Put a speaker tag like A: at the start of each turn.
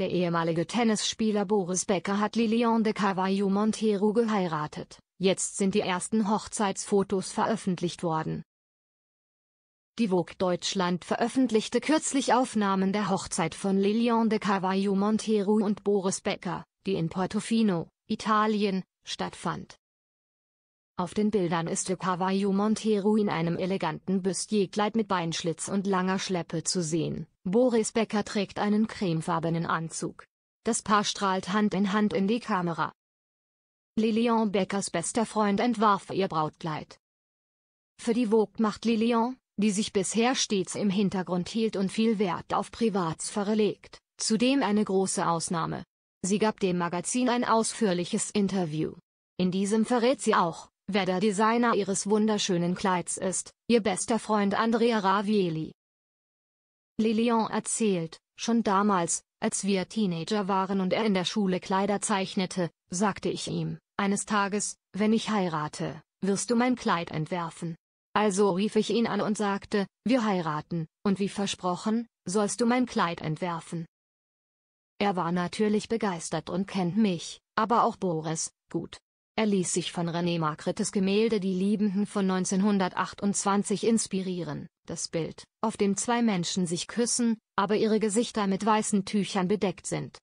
A: Der ehemalige Tennisspieler Boris Becker hat Lilian de Carvalho Montero geheiratet. Jetzt sind die ersten Hochzeitsfotos veröffentlicht worden. Die Vogue Deutschland veröffentlichte kürzlich Aufnahmen der Hochzeit von Lilian de Carvalho Montero und Boris Becker, die in Portofino, Italien, stattfand. Auf den Bildern ist Cavallo Montero in einem eleganten bustier mit Beinschlitz und langer Schleppe zu sehen. Boris Becker trägt einen cremefarbenen Anzug. Das Paar strahlt Hand in Hand in die Kamera. Lilian Beckers bester Freund entwarf ihr Brautkleid. Für die Vogue macht Lilian, die sich bisher stets im Hintergrund hielt und viel Wert auf Privatsphäre legt, zudem eine große Ausnahme. Sie gab dem Magazin ein ausführliches Interview. In diesem verrät sie auch, wer der Designer ihres wunderschönen Kleids ist, ihr bester Freund Andrea Ravieli. Lilian erzählt, schon damals, als wir Teenager waren und er in der Schule Kleider zeichnete, sagte ich ihm, eines Tages, wenn ich heirate, wirst du mein Kleid entwerfen. Also rief ich ihn an und sagte, wir heiraten, und wie versprochen, sollst du mein Kleid entwerfen. Er war natürlich begeistert und kennt mich, aber auch Boris, gut. Er ließ sich von René Magrittes Gemälde Die Liebenden von 1928 inspirieren. Das Bild, auf dem zwei Menschen sich küssen, aber ihre Gesichter mit weißen Tüchern bedeckt sind,